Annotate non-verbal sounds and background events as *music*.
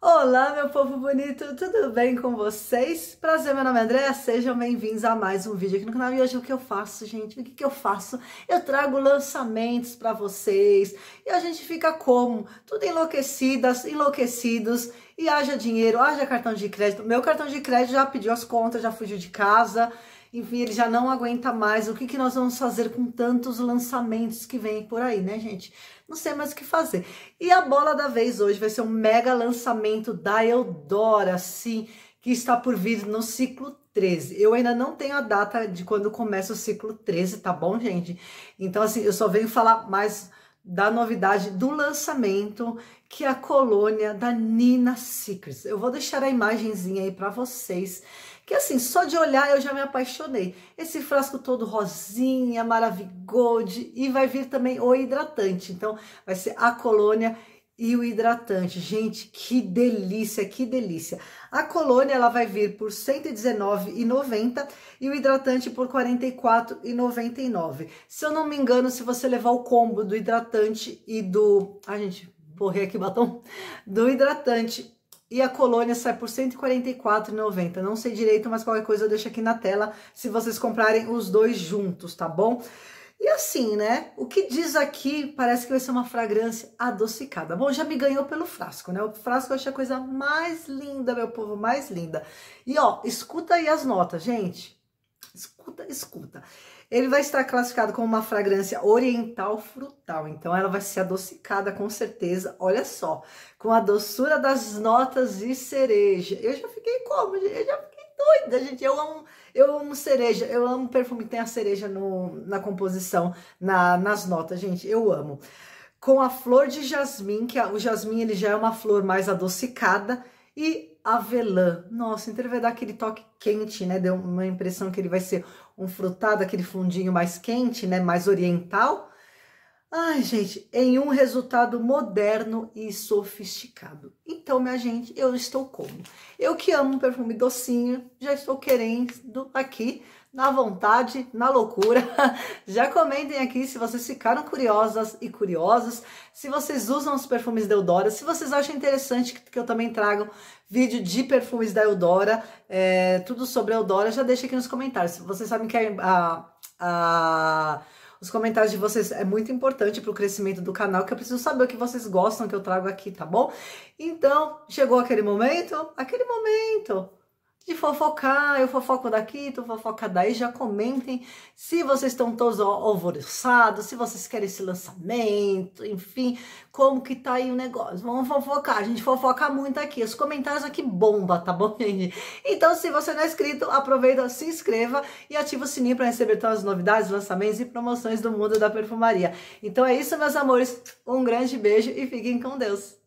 Olá, meu povo bonito, tudo bem com vocês? Prazer, meu nome é André, sejam bem-vindos a mais um vídeo aqui no canal. E hoje o que eu faço, gente? O que, que eu faço? Eu trago lançamentos para vocês e a gente fica como? Tudo enlouquecidas, enlouquecidos e haja dinheiro, haja cartão de crédito. Meu cartão de crédito já pediu as contas, já fugiu de casa enfim, ele já não aguenta mais. O que, que nós vamos fazer com tantos lançamentos que vem por aí, né, gente? Não sei mais o que fazer. E a bola da vez hoje vai ser um mega lançamento da Eudora, sim, que está por vir no ciclo 13. Eu ainda não tenho a data de quando começa o ciclo 13, tá bom, gente? Então, assim, eu só venho falar mais da novidade do lançamento, que é a colônia da Nina Secrets. Eu vou deixar a imagenzinha aí para vocês, que assim, só de olhar eu já me apaixonei. Esse frasco todo rosinha, maravigold, e vai vir também o hidratante. Então, vai ser a colônia e o hidratante. Gente, que delícia, que delícia. A colônia ela vai vir por R$ 119,90 e o hidratante por R$ 44,99. Se eu não me engano, se você levar o combo do hidratante e do... a gente, borrei aqui o batom. Do hidratante e a colônia sai por R$ 144,90. Não sei direito, mas qualquer coisa eu deixo aqui na tela se vocês comprarem os dois juntos, tá bom? E assim, né? O que diz aqui parece que vai ser uma fragrância adocicada. Bom, já me ganhou pelo frasco, né? O frasco eu achei a coisa mais linda, meu povo, mais linda. E ó, escuta aí as notas, gente. Escuta, escuta. Ele vai estar classificado como uma fragrância oriental frutal, então ela vai ser adocicada com certeza. Olha só, com a doçura das notas de cereja. Eu já fiquei como? Eu já fiquei doida, gente. Eu amo, eu amo cereja, eu amo perfume que tem a cereja no, na composição, na, nas notas, gente. Eu amo. Com a flor de jasmim, que a, é, o jasmim ele já é uma flor mais adocicada e avelã. Nossa, então ele vai dar aquele toque quente, né? Deu uma impressão que ele vai ser um frutado, aquele fundinho mais quente, né? Mais oriental. Ai, gente, em um resultado moderno e sofisticado. Então, minha gente, eu estou como? Eu que amo um perfume docinho, já estou querendo aqui, na vontade, na loucura. *laughs* Já comentem aqui se vocês ficaram curiosas e curiosos, se vocês usam os perfumes da Eudora, se vocês acham interessante que eu também traga vídeo de perfumes da Eudora, é, tudo sobre a Eudora, já deixa aqui nos comentários. Vocês sabem que a, a os comentários de vocês é muito importante para o crescimento do canal, que eu preciso saber o que vocês gostam que eu trago aqui, tá bom? Então, chegou aquele momento, aquele momento de fofocar, eu fofoco daqui, tu fofoca daí, já comentem se vocês estão todos alvoroçados, se vocês querem esse lançamento, enfim, como que tá aí o negócio. Vamos fofocar, a gente fofoca muito aqui, os comentários aqui bomba, tá bom, *laughs* gente? Então, se você não é inscrito, aproveita, se inscreva e ativa o sininho para receber todas as novidades, lançamentos e promoções do mundo da perfumaria. Então é isso, meus amores, um grande beijo e fiquem com Deus.